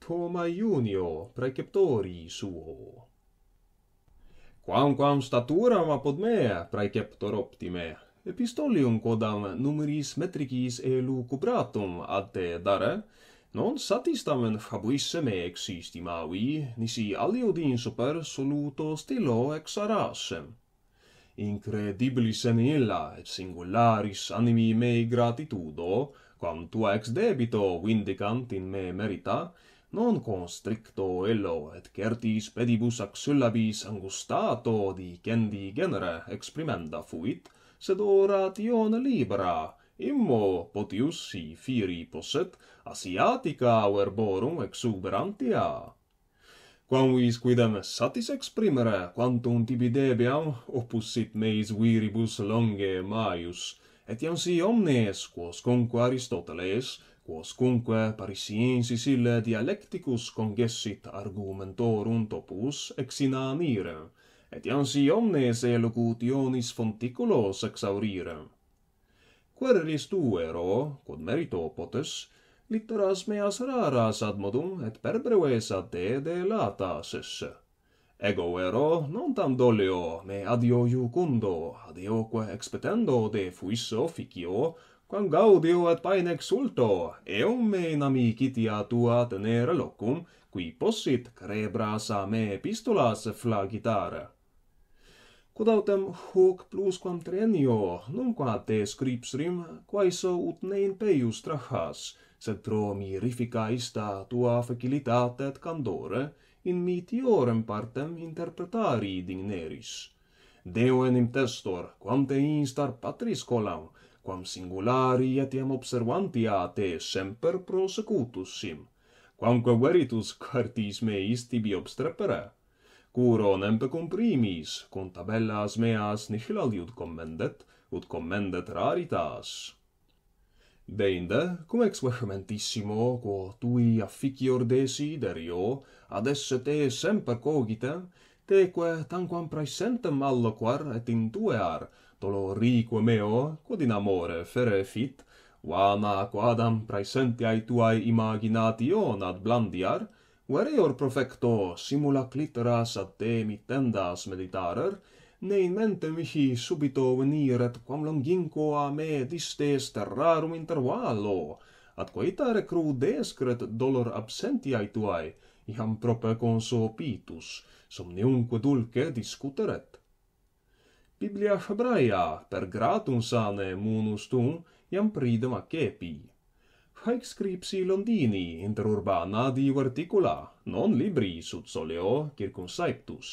Toma Junio praeceptori suo. Quam quam statura ma mea praeceptor optime, epistolium quodam numeris metricis e lucubratum ad te dare, non satis tamen fabuisse me existim nisi alio in super soluto stilo ex arasem. Incredibilis en illa et singularis animi mei gratitudo, quam tua ex debito vindicant in me merita, non constricto illo et certis pedibus ac syllabis angustato di candi genera exprimenda fuit sed oratione libera immo potius si fieri posset asiatica verborum exuberantia quam vis quidem satis exprimere quantum tibi debiam opus meis viribus longe maius et iam si omnes quos conquo aristoteles quos parisiensis ille dialecticus congessit argumentorum topus ex in et iansi omnes elocutionis fonticulos ex aurire. Quereris tu, ero, quod merito potes, litteras meas raras ad modum et perbreves ad te de latas esse. Ego, ero, non tam doleo, me adio iucundo, adioque expetendo de fuisso officio, quam gaudio et paenex ulto, eum me namicitia tua tenere locum, qui possit crebras a me epistolas flagitar. Quod autem hoc plus quam trenio, nunc ad te scripsrim, quae ut ne in peius trahas, sed pro mirifica ista tua facilitate et candore, in mitiorem partem interpretari digneris. Deo enim testor, quante instar patris colam, quam singulari etiam observanti a te semper prosecutus sim, quamque veritus quartis meis tibi obstrepere, curo nempe primis, con tabellas meas nihilali ut commendet, ut commendet raritas. Deinde, cum ex vehementissimo, quo tui afficior desi, derio, ad esse te semper cogite, teque tanquam praesentem alloquar et in tue ar, Bartolo rique meo, quod in amore fere fit, vana quadam praesentiae tuae imagination ad blandiar, Vereor profecto simula clitoras ad te mitendas tendas meditarer, ne in mente mihi subito veniret quam longinquo a me distes terrarum intervallo, ad quaitare cru descret dolor absentiae tuae, iam prope consopitus, somniunque dulce discuteret. Biblia Hebraea per gratum sane munus tum iam pridem accepi. Haec scripsi Londini inter urbana diu articula, non libri sud soleo circunsectus.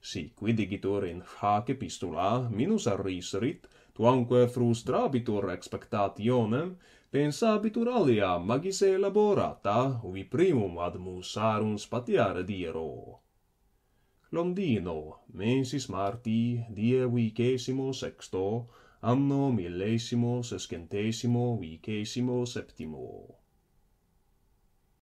Si qui digitur in hac epistula minus arriserit, tuanque frustrabitur expectationem, pensabitur alia magis elaborata, uvi primum ad musarum spatiare diero. Londino, mensis marti, die vicesimo sexto, anno millesimo sescentesimo vicesimo septimo.